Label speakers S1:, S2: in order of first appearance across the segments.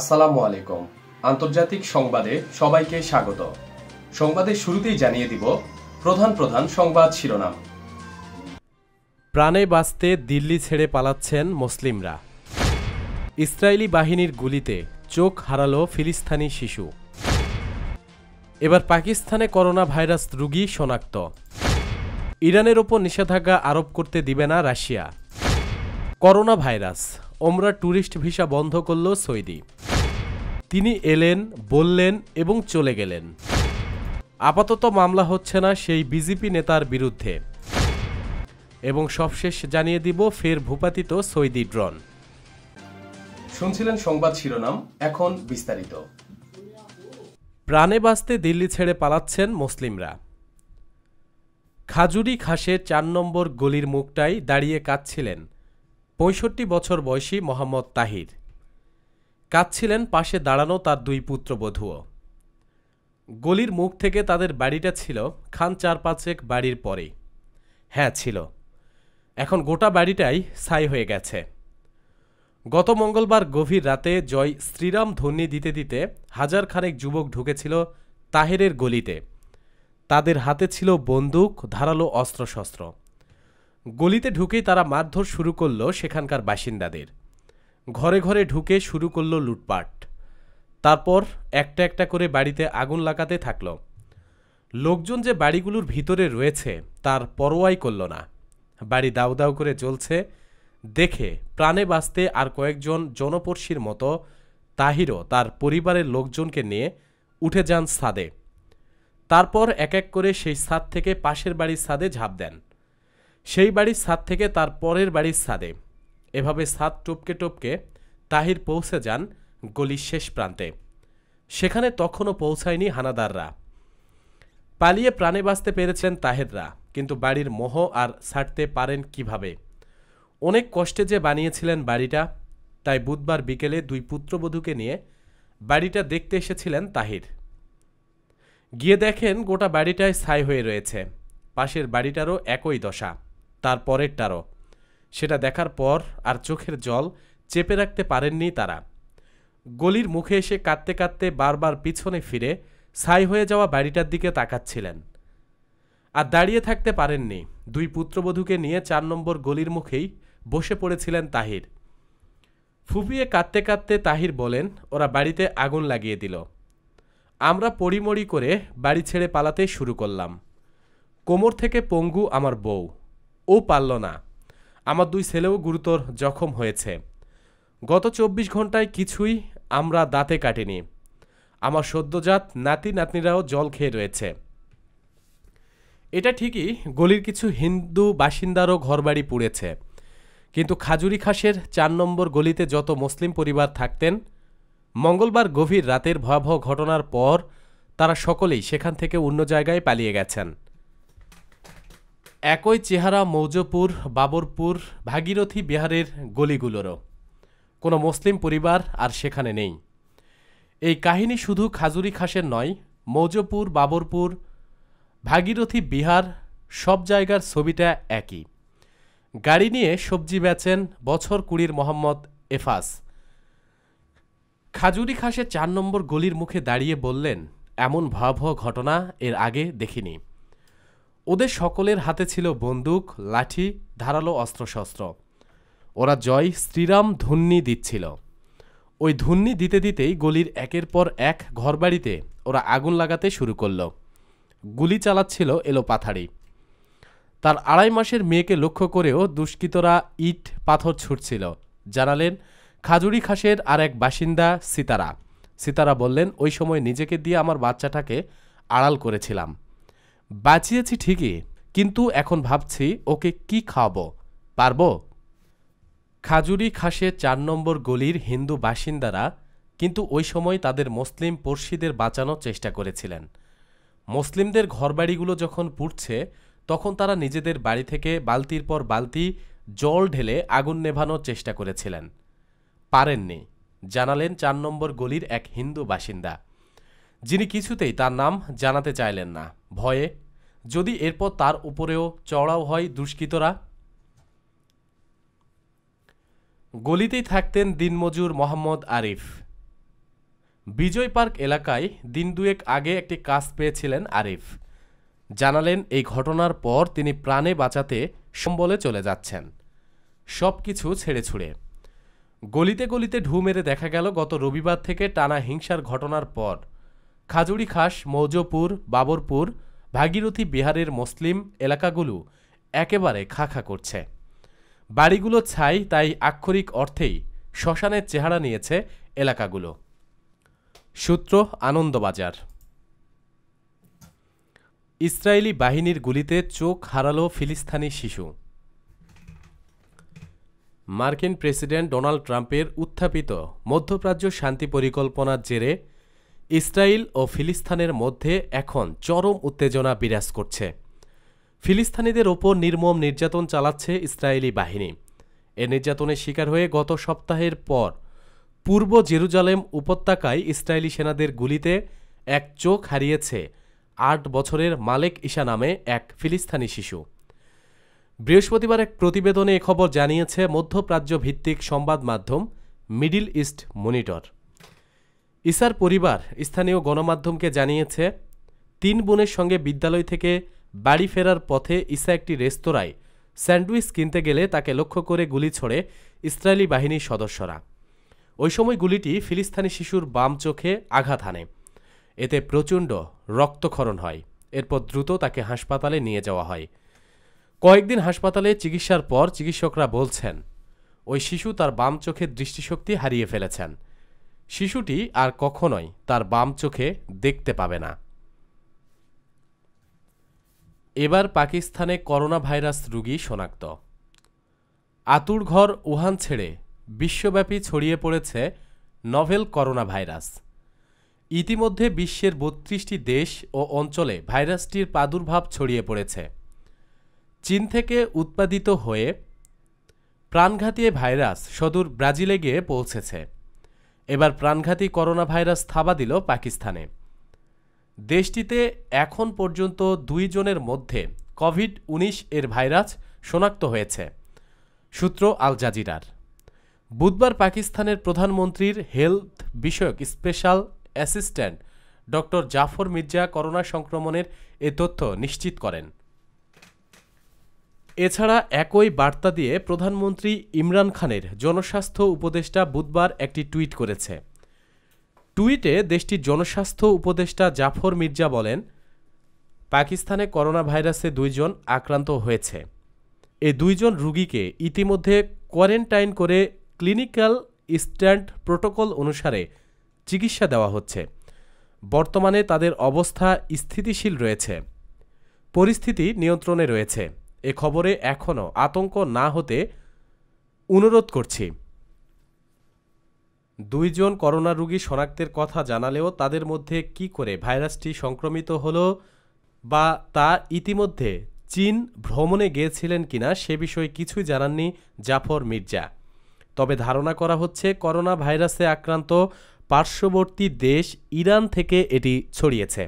S1: আসসালামু আলাইকুম আন্তর্জাতিক সংবাদে সবাইকে স্বাগত সংবাদের শুরুতেই জানিয়ে দিব প্রধান প্রধান সংবাদ শিরোনাম প্রাণে বাঁচতে দিল্লি ছেড়ে পালাচ্ছেন মুসলিমরা ইসরায়েলি বাহিনীর গুলিতে চোখ হারাল ফিলিস্তানি শিশু এবার পাকিস্তানে করোনা ভাইরাস রুগী শনাক্ত ইরানের ওপর নিষেধাজ্ঞা আরোপ করতে দিবে না রাশিয়া করোনা ভাইরাস ওমরা ট্যুরিস্ট ভিসা বন্ধ করল সৈদি তিনি এলেন বললেন এবং চলে গেলেন আপাতত মামলা হচ্ছে না সেই বিজেপি নেতার বিরুদ্ধে এবং সবশেষ জানিয়ে দিব ফের ভূপাতিত সৈদি ড্রন শুনছিলেন সংবাদ শিরোনাম এখন বিস্তারিত প্রাণে বাঁচতে দিল্লি ছেড়ে পালাচ্ছেন মুসলিমরা খাজুরি খাসে চার নম্বর গলির মুখটাই দাঁড়িয়ে কাঁদছিলেন পঁয়ষট্টি বছর বয়সী মোহাম্মদ তাহির কাঁদছিলেন পাশে দাঁড়ানো তার দুই পুত্রবধূও গলির মুখ থেকে তাদের বাড়িটা ছিল খান চার পাঁচেক বাড়ির পরে হ্যাঁ ছিল এখন গোটা বাড়িটাই ছাই হয়ে গেছে গত মঙ্গলবার গভীর রাতে জয় শ্রীরাম ধ্বনি দিতে দিতে হাজার খানেক যুবক ঢুকেছিল তাহেরের গলিতে তাদের হাতে ছিল বন্দুক ধারালো অস্ত্রশস্ত্র গলিতে ঢুকেই তারা মারধর শুরু করল সেখানকার বাসিন্দাদের ঘরে ঘরে ঢুকে শুরু করল লুটপাট তারপর একটা একটা করে বাড়িতে আগুন লাগাতে থাকল লোকজন যে বাড়িগুলোর ভিতরে রয়েছে তার পরোয়াই করল না বাড়ি দাউ দাউ করে চলছে দেখে প্রাণে বাঁচতে আর কয়েকজন জনপর্শীর মতো তাহিরও তার পরিবারের লোকজনকে নিয়ে উঠে যান সাদে তারপর এক এক করে সেই সাদ থেকে পাশের বাড়ির সাদে ঝাঁপ দেন সেই বাড়ির ছাদ থেকে তার পরের বাড়ির ছাদে এভাবে ছাদ টপকে টপকে তাহির পৌঁছে যান গলির শেষ প্রান্তে সেখানে তখনও পৌঁছায়নি হানাদাররা পালিয়ে প্রাণে বাঁচতে পেরেছেন তাহেররা কিন্তু বাড়ির মোহ আর ছাড়তে পারেন কিভাবে অনেক কষ্টে যে বানিয়েছিলেন বাড়িটা তাই বুধবার বিকেলে দুই পুত্রবধূকে নিয়ে বাড়িটা দেখতে এসেছিলেন তাহির গিয়ে দেখেন গোটা বাড়িটায় ছাই হয়ে রয়েছে পাশের বাড়িটারও একই দশা তার পরেরটারও সেটা দেখার পর আর চোখের জল চেপে রাখতে পারেননি তারা গলির মুখে এসে কাঁদতে কাঁদতে বারবার পিছনে ফিরে ছাই হয়ে যাওয়া বাড়িটার দিকে তাকাচ্ছিলেন আর দাঁড়িয়ে থাকতে পারেননি দুই পুত্রবধূকে নিয়ে চার নম্বর গলির মুখেই বসে পড়েছিলেন তাহির ফুপিয়ে কাঁদতে কাঁদতে তাহির বলেন ওরা বাড়িতে আগুন লাগিয়ে দিল আমরা পড়িমড়ি করে বাড়ি ছেড়ে পালাতে শুরু করলাম কোমর থেকে পঙ্গু আমার বউ ও পারল না আমার দুই ছেলেও গুরুতর জখম হয়েছে গত চব্বিশ ঘন্টায় কিছুই আমরা দাঁতে কাটিনি আমার সদ্যজাত নাতি নাতনিরাও জল খেয়ে রয়েছে এটা ঠিকই গলির কিছু হিন্দু বাসিন্দারও ঘরবাড়ি পুড়েছে কিন্তু খাজুরি খাসের চার নম্বর গলিতে যত মুসলিম পরিবার থাকতেন মঙ্গলবার গভীর রাতের ভয়াবহ ঘটনার পর তারা সকলেই সেখান থেকে অন্য জায়গায় পালিয়ে গেছেন একই চেহারা মৌজপুর বাবরপুর ভাগীরথী বিহারের গলিগুলোরও কোনো মুসলিম পরিবার আর সেখানে নেই এই কাহিনী শুধু খাজুরি খাসের নয় মৌজপুর বাবরপুর ভাগীরথী বিহার সব জায়গার ছবিটা একই গাড়ি নিয়ে সবজি বেচেন বছর কুড়ির মোহাম্মদ এফাস খাজুরি খাসে চার নম্বর গলির মুখে দাঁড়িয়ে বললেন এমন ভয়াবহ ঘটনা এর আগে দেখিনি ওদের সকলের হাতে ছিল বন্দুক লাঠি ধারালো অস্ত্রশস্ত্র ওরা জয় শ্রীরাম ধুন্নি দিচ্ছিল ওই ধুন্নি দিতে দিতেই গলির একের পর এক ঘরবাড়িতে ওরা আগুন লাগাতে শুরু করল গুলি চালাচ্ছিল এলো পাথাড়ি তার আড়াই মাসের মেয়েকে লক্ষ্য করেও দুষ্কৃতরা ইট পাথর ছুটছিল জানালেন খাজুরি খাসের আর এক বাসিন্দা সিতারা সিতারা বললেন ওই সময় নিজেকে দিয়ে আমার বাচ্চাটাকে আড়াল করেছিলাম বাঁচিয়েছি ঠিকই কিন্তু এখন ভাবছি ওকে কি খাওয়াবো পারব খাজুরি খাসে চার নম্বর গলির হিন্দু বাসিন্দারা কিন্তু ওই সময় তাদের মুসলিম পড়শিদের বাঁচানোর চেষ্টা করেছিলেন মুসলিমদের ঘরবাড়িগুলো যখন পুড়ছে তখন তারা নিজেদের বাড়ি থেকে বালতির পর বালতি জল ঢেলে আগুন নেভানোর চেষ্টা করেছিলেন পারেননি জানালেন চার নম্বর গলির এক হিন্দু বাসিন্দা যিনি কিছুতেই তার নাম জানাতে চাইলেন না ভয়ে যদি এরপর তার উপরেও চড়াও হয় দুষ্কৃতরা গলিতেই থাকতেন দিনমজুর মোহাম্মদ আরিফ বিজয় পার্ক এলাকায় দিন দুয়েক আগে একটি কাজ পেয়েছিলেন আরিফ জানালেন এই ঘটনার পর তিনি প্রাণে বাঁচাতে সম্বলে চলে যাচ্ছেন সব কিছু ছেড়ে ছুড়ে গলিতে গলিতে ঢু মেরে দেখা গেল গত রবিবার থেকে টানা হিংসার ঘটনার পর খাজুরিখাস মৌজপুর বাবরপুর ভাগীরথী বিহারের মুসলিম এলাকাগুলো একেবারে খাখা করছে বাড়িগুলো ছাই তাই আক্ষরিক অর্থেই শ্মশানের চেহারা নিয়েছে এলাকাগুলো সূত্র আনন্দবাজার ইসরায়েলি বাহিনীর গুলিতে চোখ হারালো ফিলিস্তানি শিশু মার্কিন প্রেসিডেন্ট ডোনাল্ড ট্রাম্পের উত্থাপিত মধ্যপ্রাচ্য শান্তি পরিকল্পনার জেরে ইসরায়েল ও ফিলিস্তানের মধ্যে এখন চরম উত্তেজনা বিরাজ করছে ফিলিস্তানিদের ওপর নির্মম নির্যাতন চালাচ্ছে ইসরায়েলি বাহিনী এ নির্যাতনের শিকার হয়ে গত সপ্তাহের পর পূর্ব জেরুজালেম উপত্যকায় ইসরায়েলি সেনাদের গুলিতে এক চোখ হারিয়েছে আট বছরের মালেক ইশা নামে এক ফিলিস্তানি শিশু বৃহস্পতিবার এক প্রতিবেদনে এ খবর জানিয়েছে মধ্যপ্রাচ্য ভিত্তিক সংবাদ মাধ্যম মিডিল ইস্ট মনিটর ইসার পরিবার স্থানীয় গণমাধ্যমকে জানিয়েছে তিন বোনের সঙ্গে বিদ্যালয় থেকে বাড়ি ফেরার পথে ইসা একটি রেস্তোরাঁয় স্যান্ডউইচ কিনতে গেলে তাকে লক্ষ্য করে গুলি ছোড়ে ইসরায়েলি বাহিনীর সদস্যরা ওই সময় গুলিটি ফিলিস্তানি শিশুর বাম চোখে আঘাত হানে এতে প্রচণ্ড রক্তক্ষরণ হয় এরপর দ্রুত তাকে হাসপাতালে নিয়ে যাওয়া হয় কয়েকদিন হাসপাতালে চিকিৎসার পর চিকিৎসকরা বলছেন ওই শিশু তার বাম চোখের দৃষ্টিশক্তি হারিয়ে ফেলেছেন শিশুটি আর কখনোই তার বাম চোখে দেখতে পাবে না এবার পাকিস্তানে করোনা ভাইরাস রোগী শনাক্ত আতুরঘর উহান ছেড়ে বিশ্বব্যাপী ছড়িয়ে পড়েছে নভেল করোনা ভাইরাস ইতিমধ্যে বিশ্বের বত্রিশটি দেশ ও অঞ্চলে ভাইরাসটির প্রাদুর্ভাব ছড়িয়ে পড়েছে চীন থেকে উৎপাদিত হয়ে প্রাণঘাতী ভাইরাস সদূর ব্রাজিলে গিয়ে পৌঁছেছে এবার প্রাণঘাতী করোনা ভাইরাস থাবা দিল পাকিস্তানে দেশটিতে এখন পর্যন্ত দুই জনের মধ্যে কোভিড উনিশ এর ভাইরাস শনাক্ত হয়েছে সূত্র আল জাজিরার বুধবার পাকিস্তানের প্রধানমন্ত্রীর হেলথ বিষয়ক special assistant doctor Zafar Mirza corona সংক্রমণের এ তথ্য নিশ্চিত করেন এছাড়া একই বার্তা দিয়ে প্রধানমন্ত্রী ইমরান খানের জনস্বাস্থ্য উপদেষ্টা বুধবার একটি টুইট করেছে টুইটে দেশটির জনস্বাস্থ্য উপদেষ্টা জাফর মির্জা বলেন পাকিস্তানে করোনা ভাইরাসে দুইজন আক্রান্ত হয়েছে এ দুইজন রুগীকে ইতিমধ্যে কোয়ারেন্টাইন করে ক্লিনিক্যাল স্ট্যান্ড প্রোটোকল অনুসারে চিকিৎসা দেওয়া হচ্ছে বর্তমানে তাদের অবস্থা স্থিতিশীল রয়েছে পরিস্থিতি নিয়ন্ত্রণে রয়েছে এ খবরে এখনও আতঙ্ক না হতে অনুরোধ করছি দুইজন করোনা রোগী শনাক্তের কথা জানালেও তাদের মধ্যে কি করে ভাইরাসটি সংক্রমিত হলো বা তা ইতিমধ্যে চীন ভ্রমণে গিয়েছিলেন কিনা সে বিষয়ে কিছুই জানাননি জাফর মির্জা তবে ধারণা করা হচ্ছে করোনা ভাইরাসে আক্রান্ত পার্শ্ববর্তী দেশ ইরান থেকে এটি ছড়িয়েছে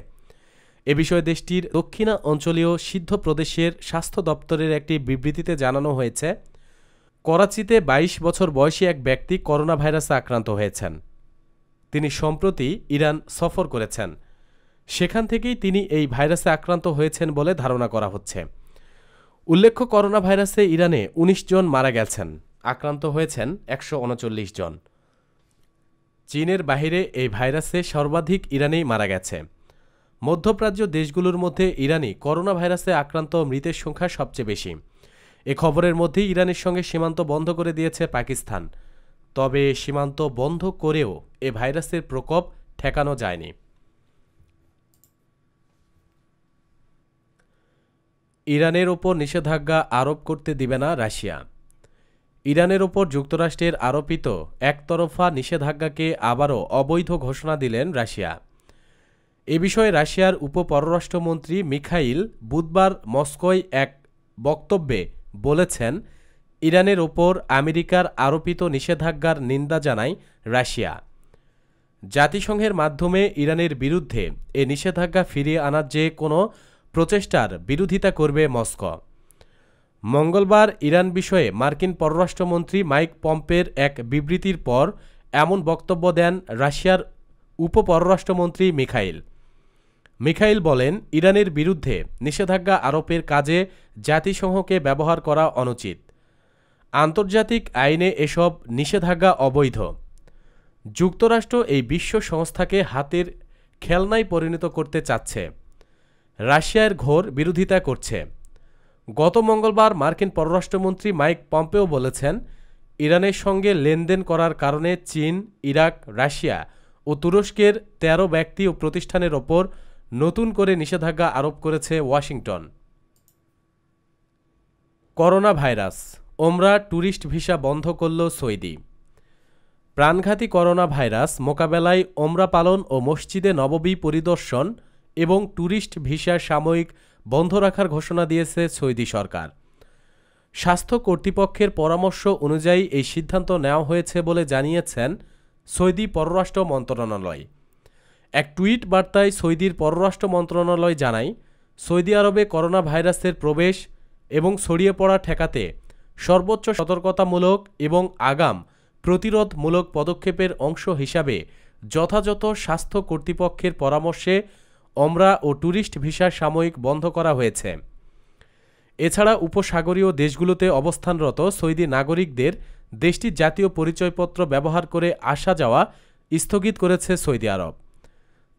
S1: এ বিষয়ে দেশটির দক্ষিণা অঞ্চলীয় সিদ্ধ প্রদেশের স্বাস্থ্য দপ্তরের একটি বিবৃতিতে জানানো হয়েছে করাচিতে ২২ বছর বয়সী এক ব্যক্তি করোনা ভাইরাসে আক্রান্ত হয়েছেন তিনি সম্প্রতি ইরান সফর করেছেন সেখান থেকেই তিনি এই ভাইরাসে আক্রান্ত হয়েছেন বলে ধারণা করা হচ্ছে উল্লেখ্য করোনা ভাইরাসে ইরানে ১৯ জন মারা গেছেন আক্রান্ত হয়েছেন একশো জন চীনের বাহিরে এই ভাইরাসে সর্বাধিক ইরানেই মারা গেছে মধ্যপ্রাচ্য দেশগুলোর মধ্যে ইরানি করোনা ভাইরাসে আক্রান্ত মৃতের সংখ্যা সবচেয়ে বেশি এ খবরের মধ্যেই ইরানের সঙ্গে সীমান্ত বন্ধ করে দিয়েছে পাকিস্তান তবে সীমান্ত বন্ধ করেও এ ভাইরাসের প্রকোপ ঠেকানো যায়নি ইরানের ওপর নিষেধাজ্ঞা আরোপ করতে দিবে না রাশিয়া ইরানের ওপর যুক্তরাষ্ট্রের আরোপিত একতরফা নিষেধাজ্ঞাকে আবারও অবৈধ ঘোষণা দিলেন রাশিয়া এ বিষয়ে রাশিয়ার উপপররাষ্ট্রমন্ত্রী মিখাইল বুধবার মস্কোয় এক বক্তব্যে বলেছেন ইরানের ওপর আমেরিকার আরোপিত নিষেধাজ্ঞার নিন্দা জানায় রাশিয়া জাতিসংঘের মাধ্যমে ইরানের বিরুদ্ধে এ নিষেধাজ্ঞা ফিরিয়ে আনার যে কোনো প্রচেষ্টার বিরোধিতা করবে মস্কো মঙ্গলবার ইরান বিষয়ে মার্কিন পররাষ্ট্রমন্ত্রী মাইক পম্পের এক বিবৃতির পর এমন বক্তব্য দেন রাশিয়ার উপপররাষ্ট্রমন্ত্রী মিখাইল মিখাইল বলেন ইরানের বিরুদ্ধে নিষেধাজ্ঞা আরোপের কাজে জাতিসংহকে ব্যবহার করা অনুচিত আন্তর্জাতিক আইনে এসব নিষেধাজ্ঞা অবৈধ যুক্তরাষ্ট্র এই বিশ্ব সংস্থাকে হাতের খেলনায় পরিণত করতে চাচ্ছে রাশিয়ার ঘোর বিরোধিতা করছে গত মঙ্গলবার মার্কিন পররাষ্ট্রমন্ত্রী মাইক পম্পেও বলেছেন ইরানের সঙ্গে লেনদেন করার কারণে চীন ইরাক রাশিয়া ও তুরস্কের ১৩ ব্যক্তি ও প্রতিষ্ঠানের ওপর নতুন করে নিষেধাজ্ঞা আরোপ করেছে ওয়াশিংটন করোনা ভাইরাস ওমরা ট্যুরিস্ট ভিসা বন্ধ করল সৌদি প্রাণঘাতী করোনা ভাইরাস মোকাবেলায় ওমরা পালন ও মসজিদে নববী পরিদর্শন এবং ট্যুরিস্ট ভিসা সাময়িক বন্ধ রাখার ঘোষণা দিয়েছে সৌদি সরকার স্বাস্থ্য কর্তৃপক্ষের পরামর্শ অনুযায়ী এই সিদ্ধান্ত নেওয়া হয়েছে বলে জানিয়েছেন সৌদি পররাষ্ট্র মন্ত্রণালয় এক টুইট বার্তায় সৌদির পররাষ্ট্র মন্ত্রণালয় জানায় সৌদি আরবে করোনা ভাইরাসের প্রবেশ এবং ছড়িয়ে পড়া ঠেকাতে সর্বোচ্চ সতর্কতামূলক এবং আগাম প্রতিরোধমূলক পদক্ষেপের অংশ হিসাবে যথাযথ স্বাস্থ্য কর্তৃপক্ষের পরামর্শে অমরা ও ট্যুরিস্ট ভিসা সাময়িক বন্ধ করা হয়েছে এছাড়া উপসাগরীয় দেশগুলোতে অবস্থানরত সৌদি নাগরিকদের দেশটির জাতীয় পরিচয়পত্র ব্যবহার করে আসা যাওয়া স্থগিত করেছে সৌদি আরব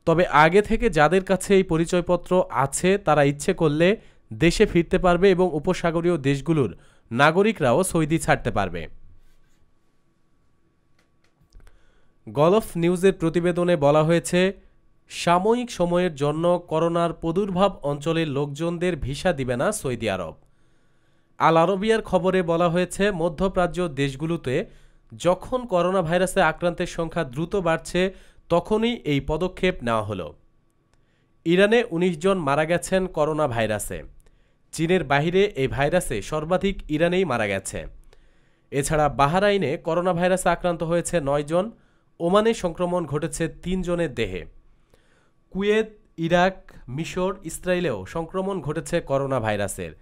S1: তবে আগে থেকে যাদের কাছে এই পরিচয়পত্র আছে তারা ইচ্ছে করলে দেশে ফিরতে পারবে এবং উপসাগরীয় দেশগুলোর নাগরিকরাও সৌদি ছাড়তে পারবে গলফ নিউজের প্রতিবেদনে বলা হয়েছে সাময়িক সময়ের জন্য করোনার প্রদুর্ভাব অঞ্চলের লোকজনদের ভিসা দিবে না সৌদি আরব আল আরবিয়ার খবরে বলা হয়েছে মধ্যপ্রাচ্য দেশগুলোতে যখন করোনা ভাইরাসে আক্রান্তের সংখ্যা দ্রুত বাড়ছে তখনই এই পদক্ষেপ নেওয়া হলো ইরানে ১৯ জন মারা গেছেন করোনা ভাইরাসে চীনের বাহিরে এই ভাইরাসে সর্বাধিক ইরানেই মারা গেছে এছাড়া বাহারাইনে করোনা ভাইরাসে আক্রান্ত হয়েছে নয় জন ওমানে সংক্রমণ ঘটেছে তিন জনের দেহে কুয়েত ইরাক মিশর ইসরায়েলেও সংক্রমণ ঘটেছে করোনা ভাইরাসের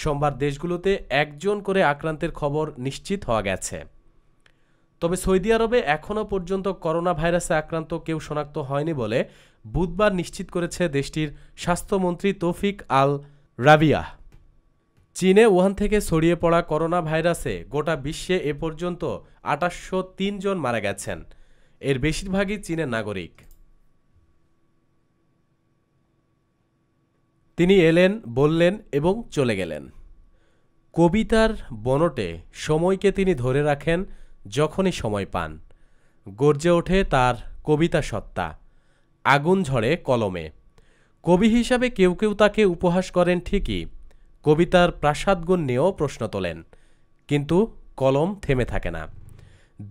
S1: সোমবার দেশগুলোতে একজন করে আক্রান্তের খবর নিশ্চিত হওয়া গেছে তবে সৌদি আরবে এখনও পর্যন্ত করোনা ভাইরাসে আক্রান্ত কেউ শনাক্ত হয়নি বলে বুধবার নিশ্চিত করেছে দেশটির স্বাস্থ্যমন্ত্রী তৌফিক আল রাবিয়া চীনে ওহান থেকে ছড়িয়ে পড়া করোনা ভাইরাসে গোটা বিশ্বে এ পর্যন্ত আঠাশশো জন মারা গেছেন এর বেশিরভাগই চীনের নাগরিক তিনি এলেন বললেন এবং চলে গেলেন কবিতার বনটে সময়কে তিনি ধরে রাখেন যখনই সময় পান গর্জে ওঠে তার কবিতা সত্তা আগুন ঝরে কলমে কবি হিসাবে কেউ কেউ তাকে উপহাস করেন ঠিকই কবিতার প্রাসাদগুণ নিয়েও প্রশ্ন তোলেন কিন্তু কলম থেমে থাকে না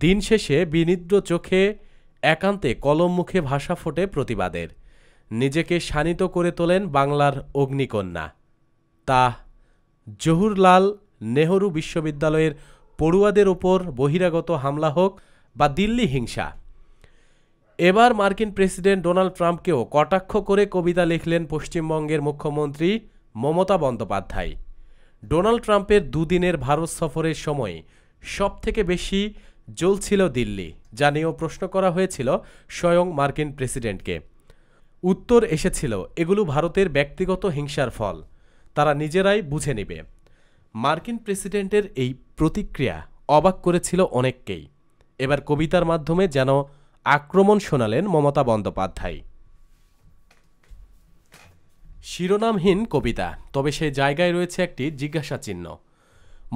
S1: দিন শেষে বিনিদ্র চোখে একান্তে কলম মুখে ভাষা ফোটে প্রতিবাদের নিজেকে শানিত করে তোলেন বাংলার অগ্নিকন্যা তা জহুরলাল নেহরু বিশ্ববিদ্যালয়ের পড়ুয়াদের ওপর বহিরাগত হামলা হোক বা দিল্লি হিংসা এবার মার্কিন প্রেসিডেন্ট ডোনাল্ড ট্রাম্পকেও কটাক্ষ করে কবিতা লিখলেন পশ্চিমবঙ্গের মুখ্যমন্ত্রী মমতা বন্দ্যোপাধ্যায় ডোনাল্ড ট্রাম্পের দুদিনের ভারত সফরের সময় সবথেকে বেশি জ্বলছিল দিল্লি যা নিয়েও প্রশ্ন করা হয়েছিল স্বয়ং মার্কিন প্রেসিডেন্টকে উত্তর এসেছিল এগুলো ভারতের ব্যক্তিগত হিংসার ফল তারা নিজেরাই বুঝে নেবে মার্কিন প্রেসিডেন্টের এই প্রতিক্রিয়া অবাক করেছিল অনেককেই এবার কবিতার মাধ্যমে যেন আক্রমণ শোনালেন মমতা বন্দ্যোপাধ্যায় শিরোনামহীন কবিতা তবে সেই জায়গায় রয়েছে একটি জিজ্ঞাসা চিহ্ন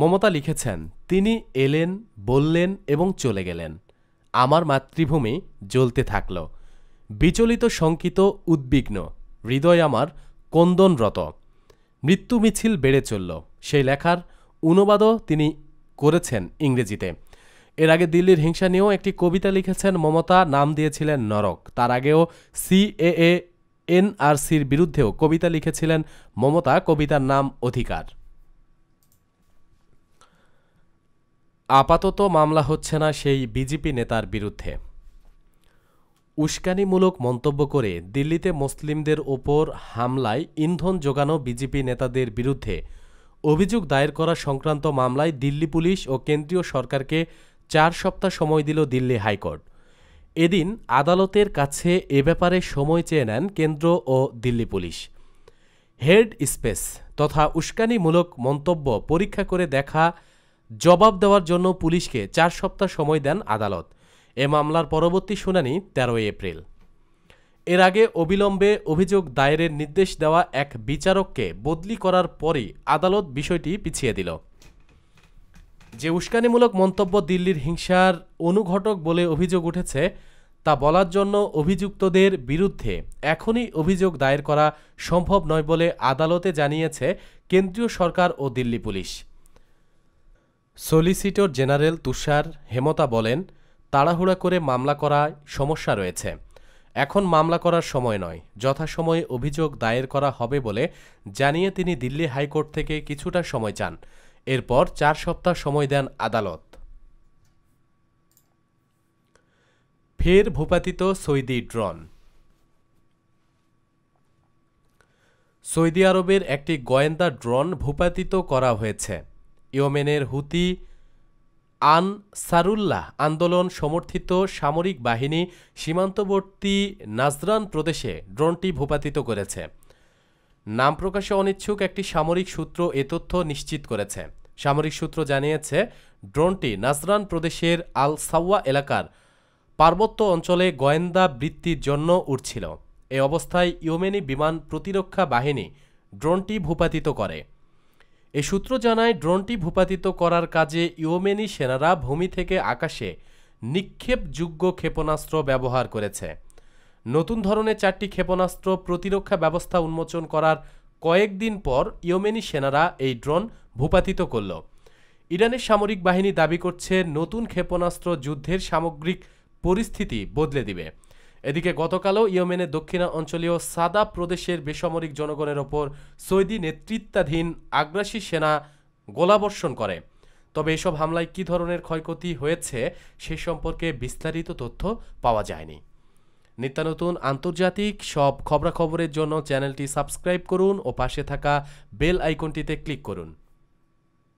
S1: মমতা লিখেছেন তিনি এলেন বললেন এবং চলে গেলেন আমার মাতৃভূমি জ্বলতে থাকল বিচলিত শঙ্কিত উদ্বিগ্ন হৃদয় আমার কন্দনরত মৃত্যু মিছিল বেড়ে চলল সেই লেখার অনুবাদও তিনি করেছেন ইংরেজিতে এর আগে দিল্লির হিংসা নিয়েও একটি কবিতা লিখেছেন মমতা নাম দিয়েছিলেন নরক তার আগেও সিএএ এনআরসির বিরুদ্ধেও কবিতা লিখেছিলেন মমতা কবিতার নাম অধিকার আপাতত মামলা হচ্ছে না সেই বিজেপি নেতার বিরুদ্ধে উস্কানিমূলক মন্তব্য করে দিল্লিতে মুসলিমদের ওপর হামলায় ইন্ধন জোগানো বিজেপি নেতাদের বিরুদ্ধে অভিযোগ দায়ের করা সংক্রান্ত মামলায় দিল্লি পুলিশ ও কেন্দ্রীয় সরকারকে চার সপ্তাহ সময় দিল দিল্লি হাইকোর্ট এদিন আদালতের কাছে এ ব্যাপারে সময় চেয়ে নেন কেন্দ্র ও দিল্লি পুলিশ হেড স্পেস তথা উস্কানিমূলক মন্তব্য পরীক্ষা করে দেখা জবাব দেওয়ার জন্য পুলিশকে চার সপ্তাহ সময় দেন আদালত এ মামলার পরবর্তী শুনানি তেরোই এপ্রিল এর আগে অবিলম্বে অভিযোগ দায়েরের নির্দেশ দেওয়া এক বিচারককে বদলি করার পরই আদালত বিষয়টি পিছিয়ে দিল যে উস্কানিমূলক মন্তব্য দিল্লির হিংসার অনুঘটক বলে অভিযোগ উঠেছে তা বলার জন্য অভিযুক্তদের বিরুদ্ধে এখনই অভিযোগ দায়ের করা সম্ভব নয় বলে আদালতে জানিয়েছে কেন্দ্রীয় সরকার ও Delhi police solicitor general Tushar Mehta বলেন তাড়াহুড়া করে মামলা করায় সমস্যা রয়েছে এখন মামলা করার সময় নয় যথাসময়ে অভিযোগ দায়ের করা হবে বলে জানিয়ে তিনি দিল্লি হাইকোর্ট থেকে কিছুটা সময় চান এরপর চার সপ্তাহ সময় দেন আদালত ফের ভূপাতিত সৌদি ড্রোন সৌদি আরবের একটি গোয়েন্দা ড্রোন ভূপাতিত করা হয়েছে ইয়েমেনের হুতি আন সারুল্লাহ আন্দোলন সমর্থিত সামরিক বাহিনী সীমান্তবর্তী নাজরান প্রদেশে ড্রোনটি ভূপাতিত করেছে নাম প্রকাশে অনিচ্ছুক একটি সামরিক সূত্র এ তথ্য নিশ্চিত করেছে সামরিক সূত্র জানিয়েছে ড্রোনটি নাজরান প্রদেশের আল সাওয়া এলাকার পার্বত্য অঞ্চলে গোয়েন্দা বৃত্তির জন্য উঠছিল এ অবস্থায় ইয়োমেনি বিমান প্রতিরক্ষা বাহিনী ড্রোনটি ভূপাতিত করে এ সূত্র জানায় ড্রোনটি ভূপাতিত করার কাজে ইয়োমেনি সেনারা ভূমি থেকে আকাশে নিক্ষেপযোগ্য ক্ষেপণাস্ত্র ব্যবহার করেছে নতুন ধরনের চারটি ক্ষেপণাস্ত্র প্রতিরক্ষা ব্যবস্থা উন্মোচন করার কয়েকদিন পর ইয়োমেনি সেনারা এই ড্রোন ভূপাতিত করল ইরানের সামরিক বাহিনী দাবি করছে নতুন ক্ষেপণাস্ত্র যুদ্ধের সামগ্রিক পরিস্থিতি বদলে দিবে এদিকে গতকালও ইয়েমেনের দক্ষিণা অঞ্চলীয় সাদা প্রদেশের বেসামরিক জনগণের ওপর সৌদি নেতৃত্বাধীন আগ্রাসী সেনা গোলাবর্ষণ করে তবে এসব হামলায় কী ধরনের ক্ষয়ক্ষতি হয়েছে সে সম্পর্কে বিস্তারিত তথ্য পাওয়া যায়নি নিত্যানতুন আন্তর্জাতিক সব খবরাখবরের জন্য চ্যানেলটি সাবস্ক্রাইব করুন ও পাশে থাকা বেল আইকনটিতে ক্লিক করুন